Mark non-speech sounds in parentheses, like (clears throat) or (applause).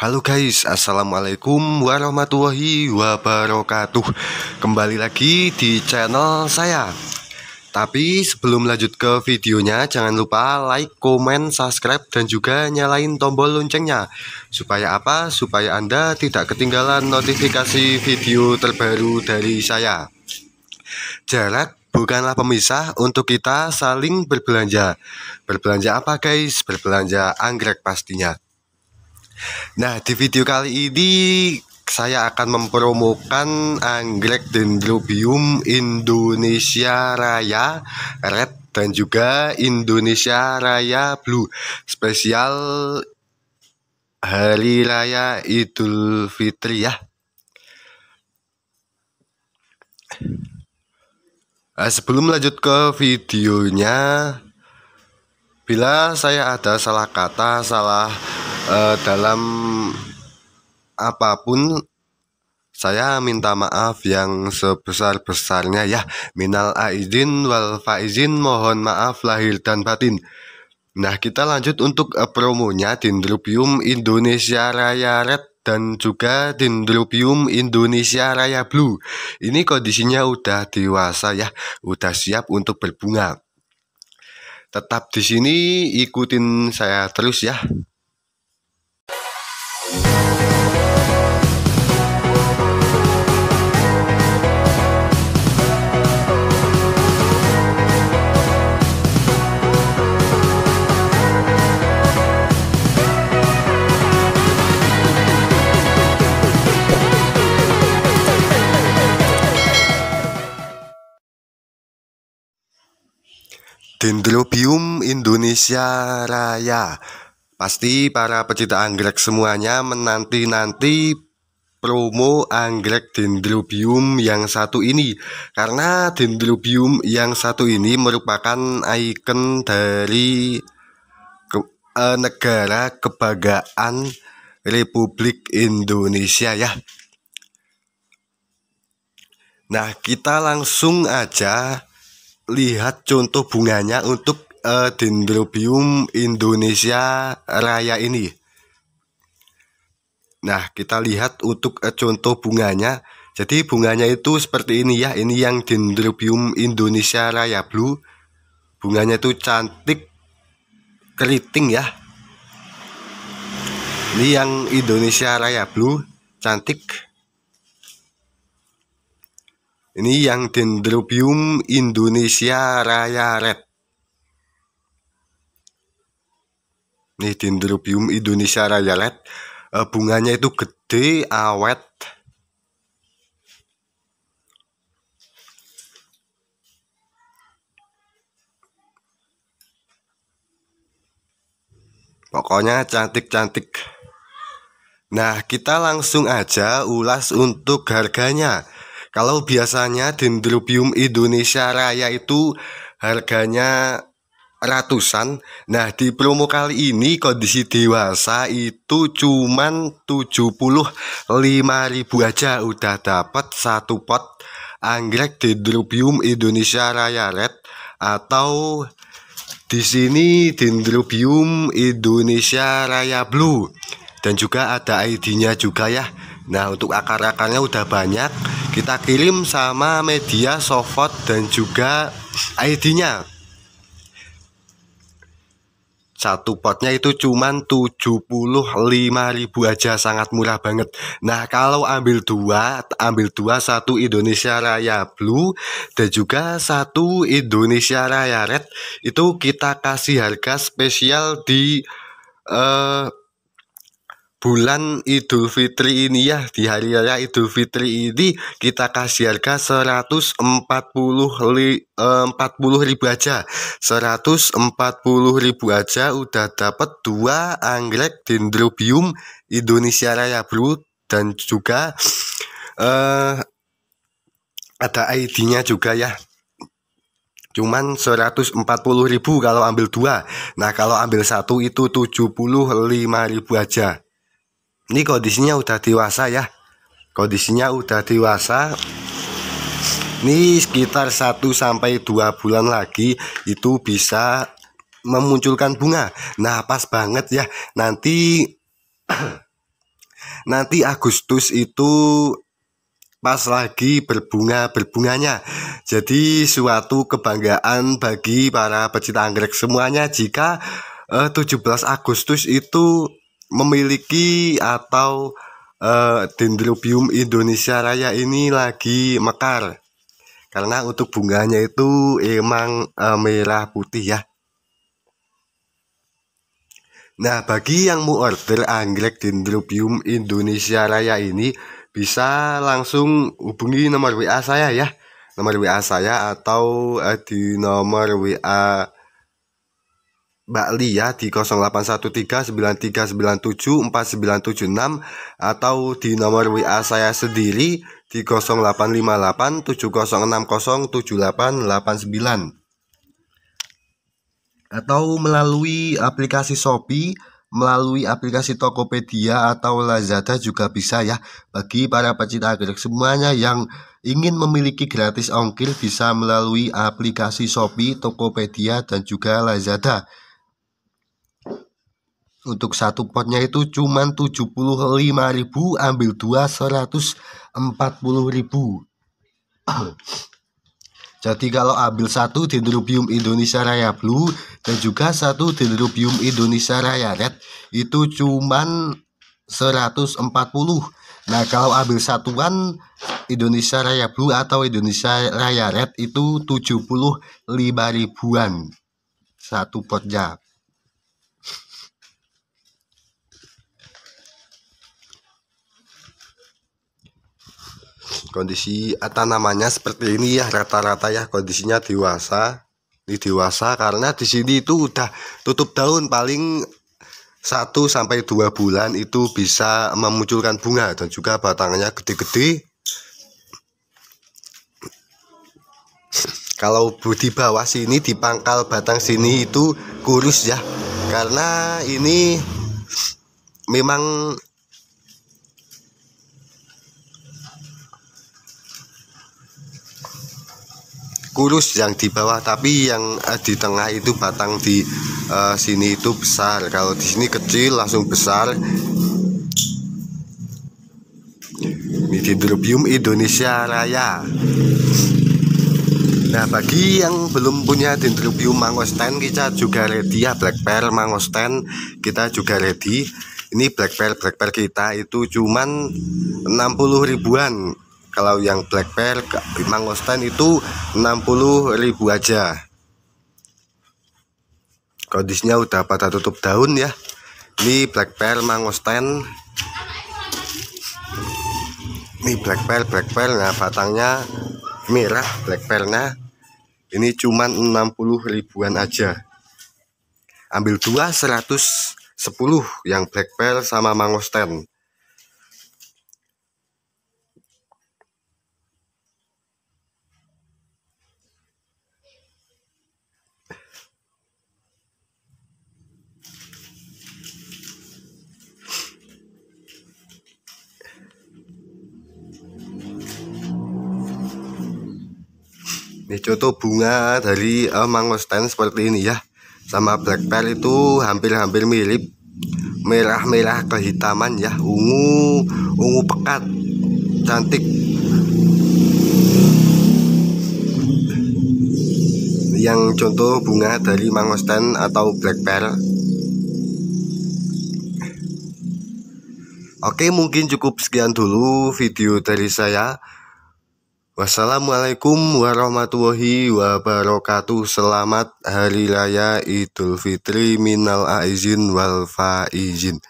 Halo guys, assalamualaikum warahmatullahi wabarakatuh. Kembali lagi di channel saya. Tapi sebelum lanjut ke videonya, jangan lupa like, komen, subscribe, dan juga nyalain tombol loncengnya. Supaya apa? Supaya Anda tidak ketinggalan notifikasi video terbaru dari saya. Jarak bukanlah pemisah untuk kita saling berbelanja. Berbelanja apa guys? Berbelanja anggrek pastinya. Nah, di video kali ini saya akan mempromokan anggrek dendrobium Indonesia Raya Red dan juga Indonesia Raya Blue spesial Hari Raya Idul Fitri ya. Nah, sebelum lanjut ke videonya, bila saya ada salah kata, salah uh, dalam apapun saya minta maaf yang sebesar-besarnya ya minal aizin wal faizin mohon maaf lahir dan batin nah kita lanjut untuk eh, promonya Dendrobium Indonesia Raya Red dan juga Dendrobium Indonesia Raya Blue ini kondisinya udah dewasa ya udah siap untuk berbunga tetap di sini ikutin saya terus ya Dendrobium Indonesia Raya. Pasti para pecinta anggrek semuanya menanti-nanti promo anggrek dendrobium yang satu ini karena dendrobium yang satu ini merupakan ikon dari ke, eh, negara kebanggaan Republik Indonesia ya. Nah, kita langsung aja lihat contoh bunganya untuk uh, Dendrobium Indonesia Raya ini. Nah, kita lihat untuk uh, contoh bunganya. Jadi bunganya itu seperti ini ya. Ini yang Dendrobium Indonesia Raya Blue. Bunganya itu cantik keriting ya. Ini yang Indonesia Raya Blue cantik. Ini yang Dendrobium Indonesia Raya Red. Nih Dendrobium Indonesia Raya Red. Eh, bunganya itu gede, awet. Pokoknya cantik-cantik. Nah, kita langsung aja ulas untuk harganya. Kalau biasanya dendrobium Indonesia Raya itu harganya ratusan. Nah, di promo kali ini kondisi dewasa itu cuma cuman ribu aja udah dapat satu pot anggrek dendrobium Indonesia Raya Red atau di sini dendrobium Indonesia Raya Blue dan juga ada ID-nya juga ya. Nah, untuk akar-akarnya udah banyak kita kirim sama media sofot dan juga ID-nya satu potnya itu cuma cuman ribu aja sangat murah banget. Nah, kalau ambil dua, ambil dua satu Indonesia Raya Blue dan juga satu Indonesia Raya Red itu kita kasih harga spesial di eh bulan Idul Fitri ini ya di hari raya Idul Fitri ini kita kasih harga 140 li, eh, 40 ribu aja 140 ribu aja udah dapat dua anggrek dendrobium Indonesia Raya Bro dan juga eh, ada ID-nya juga ya cuman 140 ribu kalau ambil dua nah kalau ambil satu itu 75 ribu aja ini kondisinya udah dewasa ya kondisinya udah dewasa ini sekitar 1 sampai 2 bulan lagi itu bisa memunculkan bunga nah pas banget ya nanti (clears throat) nanti Agustus itu pas lagi berbunga berbunganya jadi suatu kebanggaan bagi para pecinta anggrek semuanya jika eh, 17 Agustus itu memiliki atau uh, Dendrobium Indonesia Raya ini lagi mekar karena untuk bunganya itu emang uh, merah putih ya. Nah, bagi yang mau order anggrek Dendrobium Indonesia Raya ini bisa langsung hubungi nomor WA saya ya. Nomor WA saya atau uh, di nomor WA Mbak Lia ya, di 081393974976 atau di nomor WA saya sendiri di 085870607889 atau melalui aplikasi Shopee melalui aplikasi Tokopedia atau Lazada juga bisa ya bagi para pecinta anggrek semuanya yang ingin memiliki gratis ongkir bisa melalui aplikasi Shopee, Tokopedia dan juga Lazada untuk satu potnya itu cuma 75.000 ambil dua 140.000 (clears throat) jadi kalau ambil satu dendrobium Indonesia Raya Blue dan juga satu dendrobium Indonesia Raya Red itu cuma 140 nah kalau ambil satuan Indonesia Raya Blue atau Indonesia Raya Red itu 75 ribuan satu potnya kondisi atau namanya seperti ini ya rata-rata ya kondisinya dewasa ini dewasa karena di sini itu udah tutup daun paling 1 sampai dua bulan itu bisa memunculkan bunga dan juga batangnya gede-gede kalau di bawah sini di pangkal batang sini itu kurus ya karena ini memang kurus yang di bawah tapi yang eh, di tengah itu batang di uh, sini itu besar kalau di sini kecil langsung besar Mitidrobium Indonesia Raya Nah bagi yang belum punya dendrobium mangosten kita juga ready ya black Pearl mangosten kita juga ready ini black Pearl black Pearl kita itu cuman 60 ribuan kalau yang black bear mangostan itu 60 ribu aja kondisinya udah pada tutup daun ya ini black pearl mangostan ini black pearl black pearl nah batangnya merah black pearlnya ini cuman 60 ribuan aja ambil dua 110 yang black pearl sama mangostan Ini contoh bunga dari uh, eh, mangostan seperti ini ya. Sama black pearl itu hampir-hampir mirip. Merah-merah kehitaman ya, ungu, ungu pekat. Cantik. Yang contoh bunga dari mangostan atau black pearl. Oke, mungkin cukup sekian dulu video dari saya. Wassalamualaikum warahmatullahi wabarakatuh. Selamat Hari Raya Idul Fitri minal aizin wal faizin.